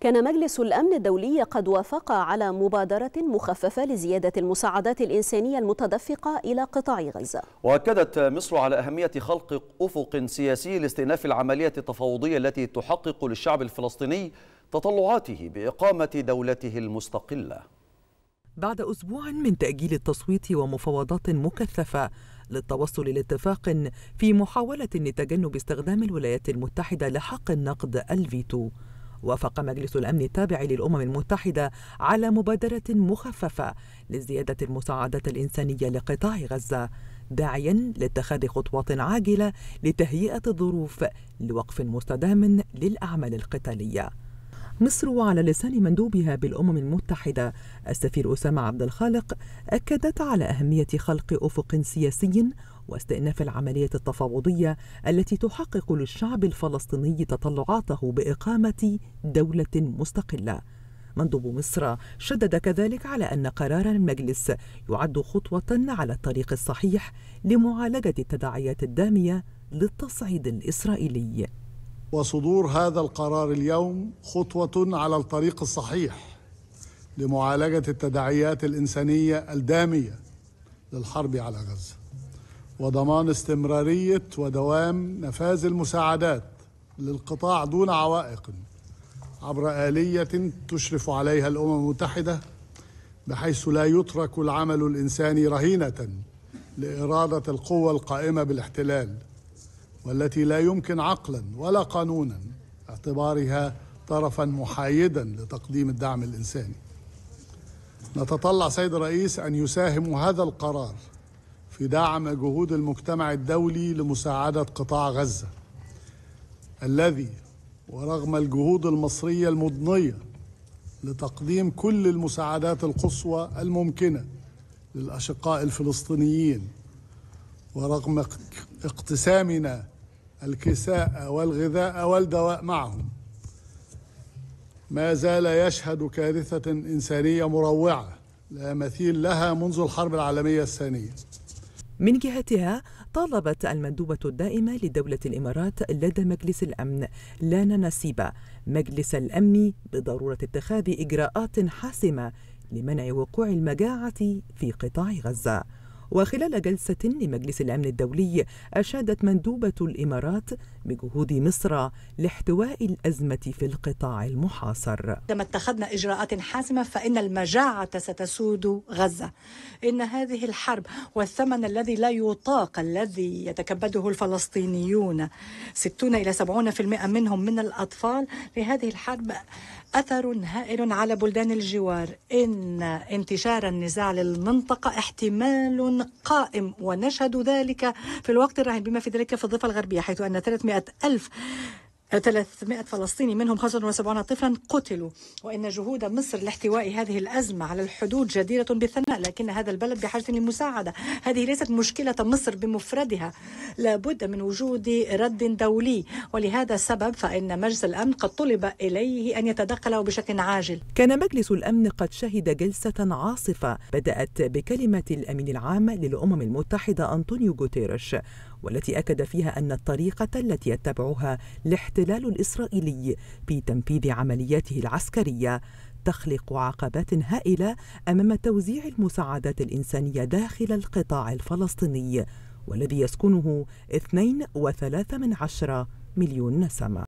كان مجلس الأمن الدولي قد وافق على مبادرة مخففة لزيادة المساعدات الإنسانية المتدفقة إلى قطاع غزة وأكدت مصر على أهمية خلق أفق سياسي لاستئناف العملية التفاوضية التي تحقق للشعب الفلسطيني تطلعاته بإقامة دولته المستقلة بعد أسبوع من تأجيل التصويت ومفاوضات مكثفة للتوصل لاتفاق في محاولة لتجنب استخدام الولايات المتحدة لحق النقد الفيتو وافق مجلس الأمن التابع للأمم المتحدة على مبادرة مخففة لزيادة المساعدات الإنسانية لقطاع غزة داعيا لاتخاذ خطوات عاجلة لتهيئة الظروف لوقف مستدام للأعمال القتالية مصر وعلى لسان مندوبها بالأمم المتحدة السفير أسامة عبد الخالق أكدت على أهمية خلق أفق سياسي واستئناف العملية التفاوضية التي تحقق للشعب الفلسطيني تطلعاته بإقامة دولة مستقلة. مندوب مصر شدد كذلك على أن قرار المجلس يعد خطوة على الطريق الصحيح لمعالجة التداعيات الدامية للتصعيد الإسرائيلي. وصدور هذا القرار اليوم خطوة على الطريق الصحيح لمعالجة التداعيات الإنسانية الدامية للحرب على غزة وضمان استمرارية ودوام نفاذ المساعدات للقطاع دون عوائق عبر آلية تشرف عليها الأمم المتحدة بحيث لا يترك العمل الإنساني رهينة لإرادة القوة القائمة بالاحتلال والتي لا يمكن عقلا ولا قانونا اعتبارها طرفا محايدا لتقديم الدعم الإنساني نتطلع سيد الرئيس أن يساهم هذا القرار في دعم جهود المجتمع الدولي لمساعدة قطاع غزة الذي ورغم الجهود المصرية المضنية لتقديم كل المساعدات القصوى الممكنة للأشقاء الفلسطينيين ورغم اقتسامنا الكساء والغذاء والدواء معهم ما زال يشهد كارثة إنسانية مروعة لا مثيل لها منذ الحرب العالمية الثانية من جهتها طالبت المندوبة الدائمة لدولة الإمارات لدى مجلس الأمن لانا نسيبة مجلس الأمن بضرورة اتخاذ إجراءات حاسمة لمنع وقوع المجاعة في قطاع غزة وخلال جلسة لمجلس الأمن الدولي أشادت مندوبة الإمارات بجهود مصر لاحتواء الأزمة في القطاع المحاصر عندما اتخذنا إجراءات حاسمة فإن المجاعة ستسود غزة إن هذه الحرب والثمن الذي لا يطاق الذي يتكبده الفلسطينيون 60 إلى 70% منهم من الأطفال لهذه الحرب أثر هائل على بلدان الجوار إن انتشار النزاع للمنطقة احتمال قائم ونشهد ذلك في الوقت الراهن بما في ذلك في الضفة الغربية حيث أن 300 ألف 300 فلسطيني منهم 75 طفلا قتلوا وإن جهود مصر لاحتواء هذه الأزمة على الحدود جديرة بالثناء لكن هذا البلد بحاجة للمساعدة هذه ليست مشكلة مصر بمفردها لابد من وجود رد دولي ولهذا السبب فإن مجلس الأمن قد طلب إليه أن يتدخل بشكل عاجل كان مجلس الأمن قد شهد جلسة عاصفة بدأت بكلمة الأمين العام للأمم المتحدة أنطونيو غوتيريش والتي أكد فيها أن الطريقة التي يتبعها الاحتلال الإسرائيلي في تنفيذ عملياته العسكرية تخلق عقبات هائلة أمام توزيع المساعدات الإنسانية داخل القطاع الفلسطيني والذي يسكنه 2.3 مليون نسمة